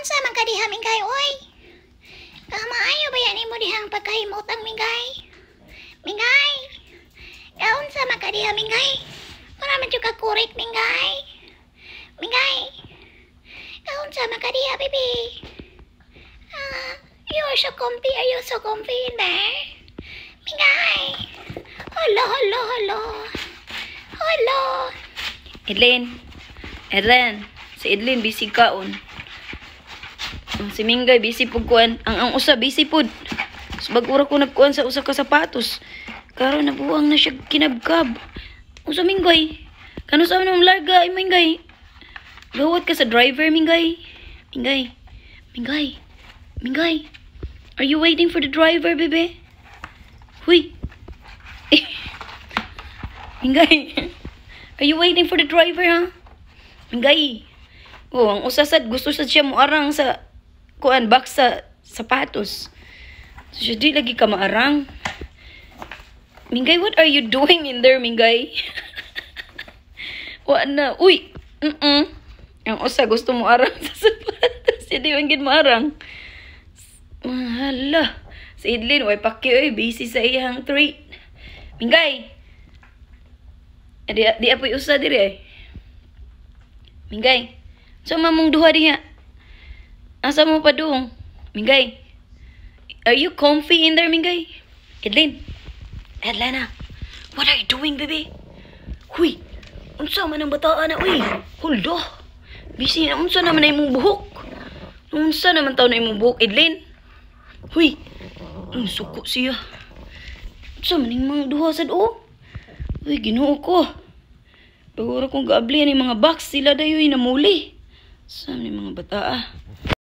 unsa man kadiha mingay oy? Kamaayo ah, ba yan imo dihang pagkahimot ang mingay? Mingay. Kaunsa man kadiha mingay? Para man kurik ka korek mingay. Mingay. Kaunsa man kadiha bibi? Ah, you're so comfy. Are you so comfy in there? Mingay. Hello, hello, hello. Hello. Edlin. Edlin. Si Edlin, busy ka on. Si Mingay, busy pud kuan. Ang ang usa busy pud. So, bagura ko nagkuan sa usa ka sapatos. Karon nabuang na siya kinabkab. Usa Mingay. Kano sa nang larga ay eh, Mingay. Gawat ka sa driver Mingay. Mingay. Mingay. Mingay. Are you waiting for the driver, bebe? Huy. Mingay. Are you waiting for the driver, ha? Huh? Mingay. Oh, ang usasad gusto sad siya mo arang sa kuan baksa sa sapatos. So, di lagi ka maarang. Mingay, what are you doing in there, Mingay? Wa na. Uy! Mm-mm. Ang usa, gusto mo arang sa sapatos. Hindi man gid maarang. Hala. Si Idlin, way paki oy. Eh. Busy sa iyang treat. Mingay! Di, di apoy usa diri eh. Mingay. So, mamong duha diha. Asa mo pa doon? Mingay. Are you comfy in there, Mingay? Edlin. Edlana. What are you doing, baby? Huy. Unsa man ang bataan na, uy. Huldo. Busy na. Unsa naman na imong buhok? Unsa naman taw na imong buhok, Edlin? Huy. Ang suko siya. Unsa man imong duha sa do? Uy, ginoo ko. Pagura kong gabli, ni mga box sila dayoy namuli. Saan ni mga bataa?